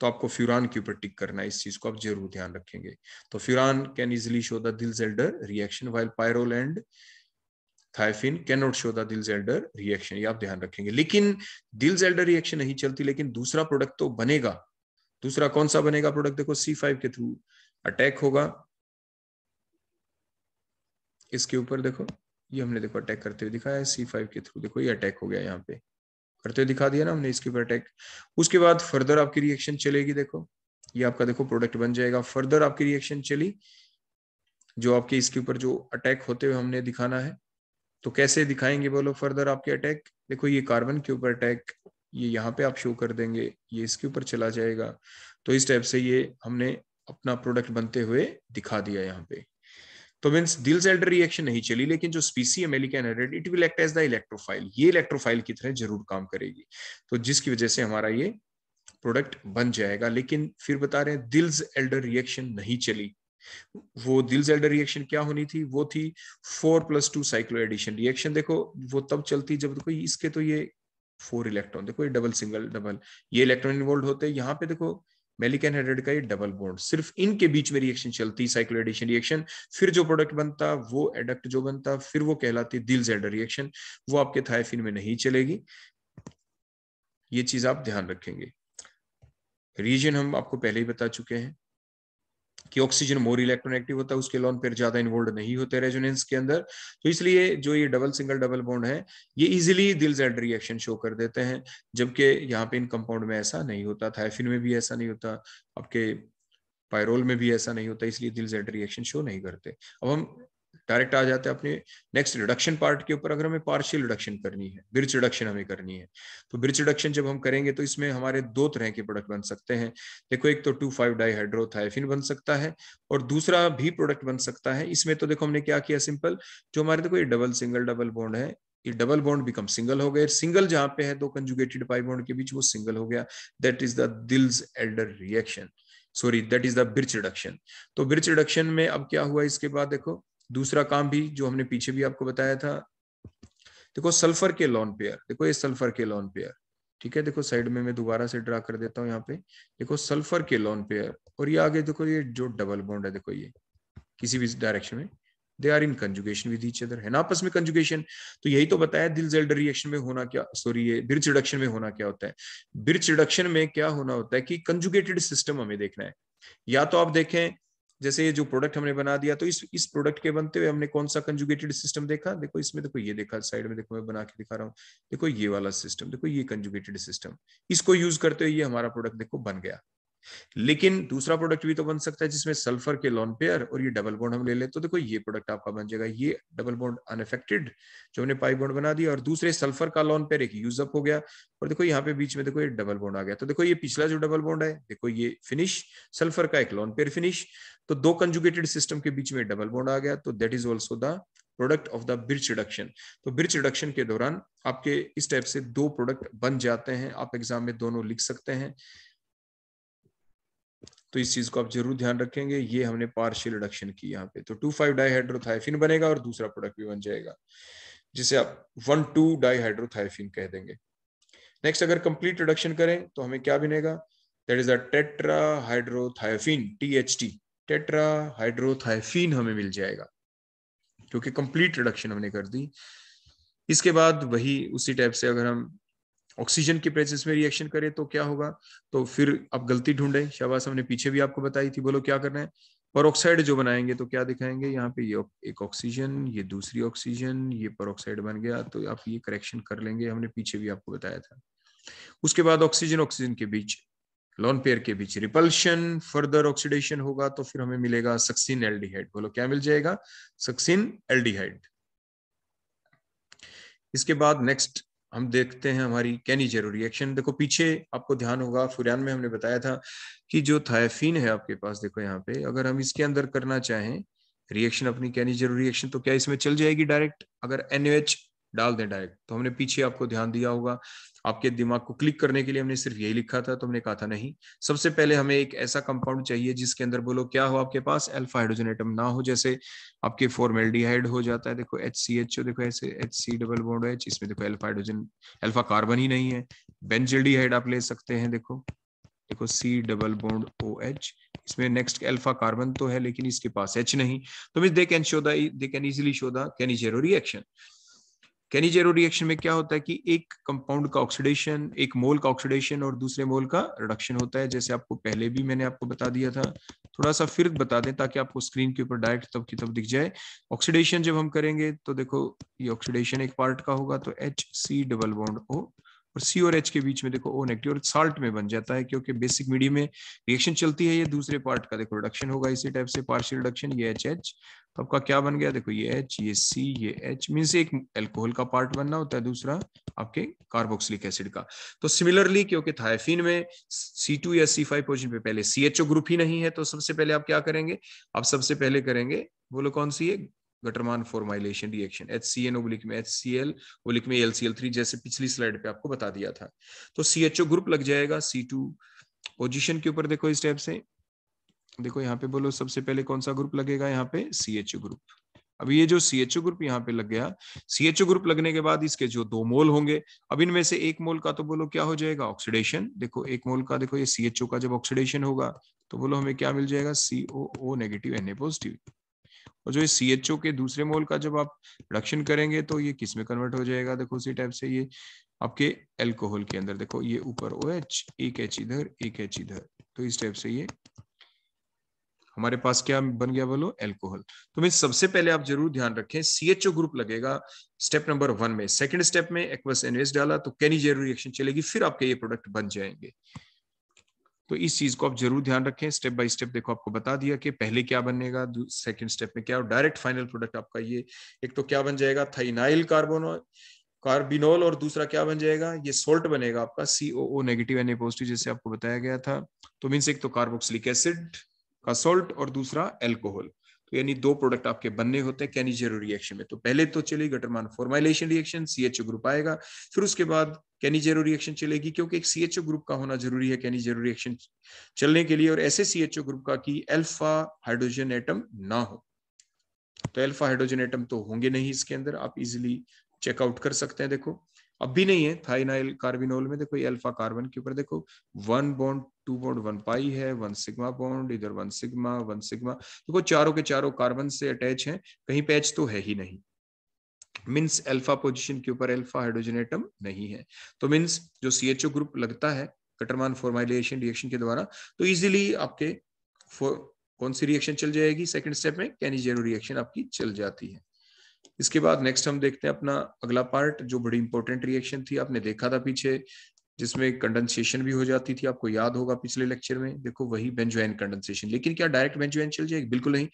तो आपको फ्यूरान के ऊपर टिक करना है इस चीज को आप जरूर ध्यान रखेंगे तो furan can easily show the Diels Alder reaction while pyrrole and thiophene can not show the Diels Alder reaction ये आप ध्यान रखेंगे लेकिन दिल्स एल्डर रिएक्शन नहीं चलती लेकिन दूसरा प्रोडक्ट तो बनेगा दूसरा कौन सा बनेगा प्रोडक्ट देखो सी फाइव के थ्रू अटैक होगा इसके ऊपर देखो ये हमने देखो अटैक करते हुए दिखाया सी फाइव के थ्रू देखो ये अटैक हो गया यहाँ पे करते हुए दिखा दिया ना हमने इसके ऊपर अटैक उसके बाद फर्दर आपकी रिएक्शन चलेगी देखो ये आपका देखो प्रोडक्ट बन जाएगा फर्दर आपकी रिएक्शन चली जो आपके इसके ऊपर जो अटैक होते हुए हमने दिखाना है तो कैसे दिखाएंगे बोलो फर्दर आपके अटैक देखो ये कार्बन के ऊपर अटैक ये यहाँ पे आप शो कर देंगे ये इसके ऊपर चला जाएगा तो इस टाइप से ये हमने अपना प्रोडक्ट बनते हुए दिखा दिया यहाँ पे तो मीन्स दिल से एल्डर रिएक्शन नहीं चली लेकिन जो स्पीसी है it will act as the electrophile ये इलेक्ट्रोफाइल की तरह जरूर काम करेगी तो जिसकी वजह से हमारा ये प्रोडक्ट बन जाएगा लेकिन फिर बता रहे हैं दिल्स एल्डर रिएक्शन नहीं चली वो दिल्स एल्डर रिएक्शन क्या होनी थी वो थी four plus two cyclo addition reaction देखो वो तब चलती जब देखो इसके तो ये फोर इलेक्ट्रॉन देखो ये डबल सिंगल डबल ये इलेक्ट्रॉन इन्वॉल्व होते हैं यहाँ पे देखो मेलिकन हाइड्रेट का ये डबल बॉन्ड सिर्फ इनके बीच में रिएक्शन चलती एडिशन रिएक्शन फिर जो प्रोडक्ट बनता वो एडक्ट जो बनता फिर वो कहलाती दिल जेडर रिएक्शन वो आपके थायफिन में नहीं चलेगी ये चीज आप ध्यान रखेंगे रीजन हम आपको पहले ही बता चुके हैं कि ऑक्सीजन मोर इलेक्ट्रॉन एक्टिव होता है उसके लोन पेयर ज्यादा इन्वॉल्व नहीं होते रेजोनेंस के अंदर तो इसलिए जो ये डबल सिंगल डबल बॉन्ड है ये इजिली दिल जेड रिएक्शन शो कर देते हैं जबकि यहाँ पे इन कंपाउंड में ऐसा नहीं होता था में भी ऐसा नहीं होता आपके पायरोल में भी ऐसा नहीं होता इसलिए दिल जेड रिएक्शन शो नहीं करते अब हम डायरेक्ट आ जाते हैं अपने नेक्स्ट रिडक्शन पार्ट के ऊपर अगर हमें पार्शियल रिडक्शन करनी है ब्रिज रिडक्शन हमें करनी है तो ब्रिज रिडक्शन जब हम करेंगे तो इसमें हमारे दो तरह के प्रोडक्ट बन सकते हैं देखो एक तो टू फाइव डाईहाइड्रोथाइफिन बन सकता है और दूसरा भी प्रोडक्ट बन सकता है इसमें तो देखो हमने क्या किया सिंपल जो हमारे देखो ये डबल सिंगल डबल बॉन्ड है ये डबल बॉन्ड बिकम सिंगल हो गए सिंगल जहां पे है दो कंजुगेटेड पाई बॉन्ड के बीच वो सिंगल हो गया that is the Diels Alder reaction sorry that is the Birch reduction तो ब्रिच रिडक्शन में अब क्या हुआ इसके बाद देखो दूसरा काम भी जो हमने पीछे भी आपको बताया था देखो सल्फर के लॉन पेयर देखो ये सल्फर के लॉन पेयर ठीक है देखो साइड में मैं दोबारा से ड्रा कर देता हूँ यहाँ पे देखो सल्फर के लॉन पेयर और ये आगे देखो ये जो डबल बॉन्ड है देखो ये किसी भी डायरेक्शन में they are in conjugation with each other है ना आपस में कंजुगेशन तो यही तो बताया दिल जेल्डर रिएक्शन में होना क्या सॉरी ये ब्रिज रिडक्शन में होना क्या होता है ब्रिज रिडक्शन में क्या होना होता है कि कंजुगेटेड सिस्टम हमें देखना है या तो आप देखें जैसे ये जो प्रोडक्ट हमने बना दिया तो इस इस प्रोडक्ट के बनते हुए हमने कौन सा कंजुगेटेड सिस्टम देखा देखो इसमें देखो ये देखा साइड में देखो मैं बना के दिखा रहा हूँ देखो ये वाला सिस्टम देखो ये कंजुगेटेड सिस्टम इसको यूज करते हुए ये हमारा प्रोडक्ट देखो बन गया लेकिन दूसरा प्रोडक्ट भी तो बन सकता है जिसमें सल्फर के लॉन पेयर और ये डबल बॉन्ड हम ले लें तो देखो ये प्रोडक्ट आपका बन जाएगा ये डबल बॉन्ड अनफेक्टेड जो हमने पाई बॉन्ड बना दिया और दूसरे सल्फर का लॉन पेयर एक यूज अप हो गया और देखो यहाँ पे बीच में देखो ये डबल बॉन्ड आ गया तो देखो ये पिछला जो डबल बॉन्ड है देखो ये फिनिश सल्फर का एक लॉन पेयर फिनिश तो दो कंजुगेटेड सिस्टम के बीच में डबल बॉन्ड आ गया तो that is also the product of the Birch reduction तो ब्रिज रिडक्शन के दौरान आपके इस टाइप से दो प्रोडक्ट बन जाते हैं आप एग्जाम में दोनों लिख सकते हैं तो इस चीज को आप जरूर ध्यान रखेंगे ये हमने पार्शियल रिडक्शन की यहाँ पे तो टू फाइव डाईहाइड्रोथाइफिन बनेगा और दूसरा प्रोडक्ट भी बन जाएगा जिसे आप वन टू डाईहाइड्रोथाइफिन कह देंगे नेक्स्ट अगर कंप्लीट रिडक्शन करें तो हमें क्या बनेगा that is a tetrahydrothiophene T H T tetrahydrothiophene हमें मिल जाएगा क्योंकि कंप्लीट रिडक्शन हमने कर दी इसके बाद वही उसी टाइप से अगर हम ऑक्सीजन की प्रेजेंस में रिएक्शन करे तो क्या होगा तो फिर आप गलती ढूंढे शबास हमने पीछे भी आपको बताई थी बोलो क्या करना है परोक्साइड जो बनाएंगे तो क्या दिखाएंगे यहाँ पे ये एक ऑक्सीजन ये दूसरी ऑक्सीजन ये परोक्साइड बन गया तो आप ये करेक्शन कर लेंगे हमने पीछे भी आपको बताया था उसके बाद ऑक्सीजन ऑक्सीजन के बीच लॉन पेयर के बीच रिपल्शन फर्दर ऑक्सीडेशन होगा तो फिर हमें मिलेगा सक्सिन एल्डिहाइड बोलो क्या मिल जाएगा सक्सिन एल्डिहाइड इसके बाद नेक्स्ट हम देखते हैं हमारी कैनी जरूर रिएक्शन देखो पीछे आपको ध्यान होगा फुरान में हमने बताया था कि जो थायफिन है आपके पास देखो यहाँ पे अगर हम इसके अंदर करना चाहें रिएक्शन अपनी कैनी जरूर रिएक्शन तो क्या इसमें चल जाएगी डायरेक्ट अगर एनएच डाल दें डायरेक्ट तो हमने पीछे आपको ध्यान दिया होगा आपके दिमाग को क्लिक करने के लिए हमने सिर्फ यही लिखा था तो हमने कहा था नहीं सबसे पहले हमें एक ऐसा कंपाउंड चाहिए जिसके अंदर बोलो क्या हो आपके पास अल्फा हाइड्रोजन एटम ना हो जैसे आपके फॉर्मेल्डिहाइड हो जाता है देखो एच सी एच देखो ऐसे H C double bond H इसमें देखो एल्फा हाइड्रोजन एल्फा कार्बन ही नहीं है बेंजल्डिहाइड आप ले सकते हैं देखो देखो C double bond O H इसमें नेक्स्ट अल्फा कार्बन तो है लेकिन इसके पास एच नहीं तो mean they can show they can easily show the can is reaction Cannizzaro reaction में क्या होता है कि एक कंपाउंड का ऑक्सीडेशन एक मोल का ऑक्सीडेशन और दूसरे मोल का रिडक्शन होता है जैसे आपको पहले भी मैंने आपको बता दिया था थोड़ा सा फिर बता दें ताकि आपको स्क्रीन के ऊपर डायरेक्ट तब की तब दिख जाए ऑक्सीडेशन जब हम करेंगे तो देखो ये ऑक्सीडेशन एक पार्ट का होगा तो H C double bond O और सी और एच के बीच में देखो ओ नेगेटिव और साल्ट में बन जाता है क्योंकि बेसिक मीडियम में रिएक्शन चलती है ये दूसरे पार्ट का देखो रिडक्शन होगा इसी टाइप से पार्शियल रिडक्शन ये एच एच तो आपका क्या बन गया देखो ये एच ये सी ये एच मीन एक एल्कोहल का पार्ट बनना होता है दूसरा आपके कार्बोक्सिलिक एसिड का तो सिमिलरली क्योंकि थायफिन में सी टू या सी फाइव पोजिशन पे पहले सी एच ओ ग्रुप ही नहीं है तो सबसे पहले आप क्या करेंगे आप सबसे पहले करेंगे बोलो कौन सी है Gattermann formylation reaction H C N oblique में एच सी एल ओब्लिक में एल सी एल थ्री जैसे पिछली स्लाइड पे आपको बता दिया था तो सी एच ओ ग्रुप लग जाएगा सी टू पोजिशन के ऊपर देखो इस टाइप से देखो यहाँ पे बोलो सबसे पहले कौन सा ग्रुप लगेगा यहाँ पे सी एच ओ ग्रुप अब ये जो सी एच ओ ग्रुप यहाँ पे लग गया सी एच ओ ग्रुप लगने के बाद इसके जो दो मोल होंगे अब इनमें से एक मोल का तो बोलो क्या हो जाएगा ऑक्सीडेशन देखो एक मोल का देखो ये सी एच ओ का जब ऑक्सीडेशन होगा तो बोलो हमें क्या मिल जाएगा C O O negative N A positive और जो ये सी एच ओ के दूसरे मोल का जब आप प्रोडक्शन करेंगे तो ये किस में कन्वर्ट हो जाएगा देखो उसी टाइप से ये आपके एल्कोहल के अंदर देखो ये ऊपर ओ एच एक एच इधर एक एच इधर तो इस टाइप से ये हमारे पास क्या बन गया बोलो एल्कोहल तो मैं सबसे पहले आप जरूर ध्यान रखें सी एच ओ ग्रुप लगेगा स्टेप नंबर वन में सेकंड स्टेप में एक्वस एनवेस डाला तो कैनी रिएक्शन चलेगी फिर आपके ये प्रोडक्ट बन जाएंगे तो इस चीज को आप जरूर ध्यान रखें स्टेप बाय स्टेप देखो आपको बता दिया कि पहले क्या बनेगा सेकंड स्टेप में क्या और डायरेक्ट फाइनल प्रोडक्ट आपका ये एक तो क्या बन जाएगा थाइनाइल कार्बोनो कार्बिनोल और दूसरा क्या बन जाएगा ये सोल्ट बनेगा आपका सीओओ नेगेटिव एन पॉजिटिव जैसे आपको बताया गया था तो मीन्स एक तो कार्बोक्सिलिक एसिड का सोल्ट और दूसरा एल्कोहल यानी दो प्रोडक्ट आपके बनने होते हैं कैनिजेरो रिएक्शन में तो पहले तो चले Gattermann formylation reaction C group आएगा फिर उसके बाद कैनिजेरो रिएक्शन चलेगी क्योंकि एक सी ग्रुप का होना जरूरी है कैनिजेरो रिएक्शन चलने के लिए और ऐसे सी ग्रुप का कि एल्फा हाइड्रोजन एटम ना हो तो एल्फा हाइड्रोजन एटम तो होंगे नहीं इसके अंदर आप इजिली चेकआउट कर सकते हैं देखो अब भी नहीं है थाइनाइल कार्बिनोल में देखो ये अल्फा कार्बन के ऊपर देखो one bond two bond one pi है वन सिग्मा बॉन्ड इधर वन सिग्मा वन सिग्मा देखो चारों के चारों कार्बन से अटैच है कहीं पैच तो है ही नहीं मीन्स अल्फा पोजिशन के ऊपर अल्फा हाइड्रोजन एटम नहीं है तो मीन्स जो सी एच ओ ग्रुप लगता है कटरमान फॉर्माइलेशन रिएक्शन के द्वारा तो इजिली आपके कौन सी रिएक्शन चल जाएगी सेकेंड स्टेप में कैनिजेरो रिएक्शन आपकी चल जाती है इसके बाद नेक्स्ट हम देखते हैं अपना अगला पार्ट जो बड़ी इंपॉर्टेंट रिएक्शन थी आपने देखा था पीछे जिसमें कंडेंसेशन भी हो जाती थी आपको याद होगा पिछले लेक्चर में देखो वही बेंजोइन कंडेंसेशन लेकिन क्या डायरेक्ट बेंजोइन चल जाएगी बिल्कुल नहीं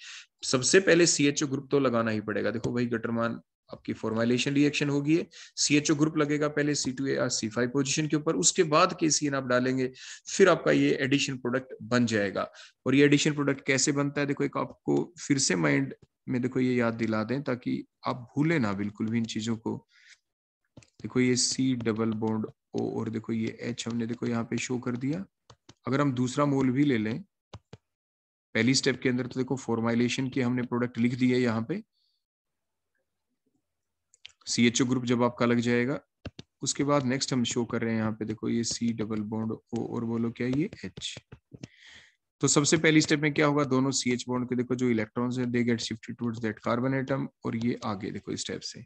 सबसे पहले सीएचओ ग्रुप तो लगाना ही पड़ेगा देखो वही गटरमान आपकी फॉर्माइलेशन रिएक्शन होगी सीएचओ ग्रुप लगेगा पहले सी टू या सी फाइव पोजिशन के ऊपर उसके बाद के सी आप डालेंगे फिर आपका ये एडिशन प्रोडक्ट बन जाएगा और ये एडिशन प्रोडक्ट कैसे बनता है देखो एक आपको फिर से माइंड मेरे को ये याद दिला दें ताकि आप भूले ना बिल्कुल भी इन चीज़ों को देखो ये सी डबल बॉन्ड ओ और देखो ये एच हमने देखो यहाँ पे शो कर दिया अगर हम दूसरा मोल भी ले लें पहली स्टेप के अंदर तो देखो फॉर्माइलेशन के हमने प्रोडक्ट लिख दिए यहाँ पे सी एच ओ ग्रुप जब आपका लग जाएगा उसके बाद नेक्स्ट हम शो कर रहे हैं यहाँ पे देखो ये सी डबल बॉन्ड ओ और बोलो क्या ये एच तो सबसे पहली स्टेप में क्या होगा दोनों सी एच बॉन्ड के देखो जो इलेक्ट्रॉन है they get shifted towards that carbon atom और ये आगे देखो इस स्टेप से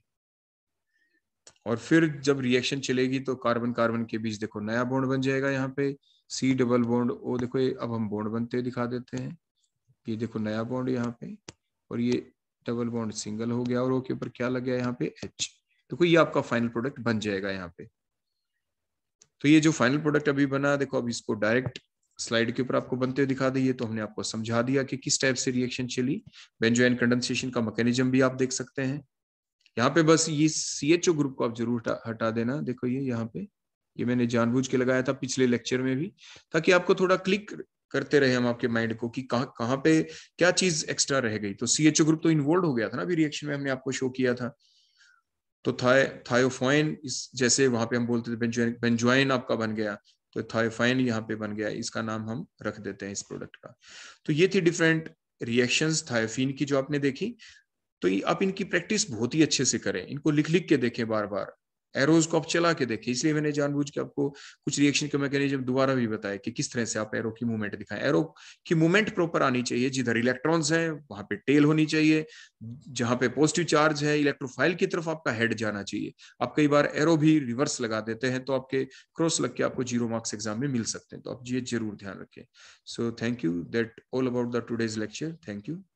और फिर जब रिएक्शन चलेगी तो कार्बन कार्बन के बीच देखो नया बॉन्ड बन जाएगा यहाँ पे सी डबल बॉन्ड ओ देखो ये अब हम बॉन्ड बनते हुए दिखा देते हैं ये देखो नया बॉन्ड यहाँ पे और ये डबल बॉन्ड सिंगल हो गया और ओ के ऊपर क्या लग गया यहाँ पे एच देखो ये आपका फाइनल प्रोडक्ट बन जाएगा यहाँ पे तो ये जो फाइनल प्रोडक्ट अभी बना देखो अब इसको डायरेक्ट स्लाइड के ऊपर आपको बनते हुए दिखा दिए तो हमने आपको समझा दिया कि किस टाइप से रिएक्शन चली बेंजोइन कंडेंसेशन का मैकेनिज्म भी आप देख सकते हैं यहाँ पे बस ये सी एच ओ ग्रुप को आप जरूर हटा, देना देखो ये यहाँ पे ये मैंने जानबूझ के लगाया था पिछले लेक्चर में भी ताकि आपको थोड़ा क्लिक करते रहे हम आपके माइंड को कि कहाँ पे क्या चीज एक्स्ट्रा रह गई तो सी एच ओ ग्रुप तो इन्वॉल्व हो गया था ना अभी रिएक्शन में हमने आपको शो किया था तो थायोफोइन इस जैसे वहां पे हम बोलते थे बेंजोइन बेंजोइन आपका बन गया तो थायोफाइन यहाँ पे बन गया इसका नाम हम रख देते हैं इस प्रोडक्ट का तो ये थी डिफरेंट रिएक्शंस थायोफिन की जो आपने देखी तो आप इनकी प्रैक्टिस बहुत ही अच्छे से करें इनको लिख लिख के देखें बार बार एरोज को आप चला के देखें इसलिए मैंने जानबूझ के आपको कुछ रिएक्शन के मैकेनिज्म दोबारा भी बताया कि किस तरह से आप एरो की मूवमेंट दिखाएं एरो की मूवमेंट प्रॉपर आनी चाहिए जिधर इलेक्ट्रॉन्स हैं वहां पे टेल होनी चाहिए जहां पे पॉजिटिव चार्ज है इलेक्ट्रोफाइल की तरफ आपका हेड जाना चाहिए आप कई बार एरो भी रिवर्स लगा देते हैं तो आपके क्रॉस लग के आपको जीरो मार्क्स एग्जाम में मिल सकते हैं तो आप ये जरूर ध्यान रखें so thank you that all about the today's lecture thank you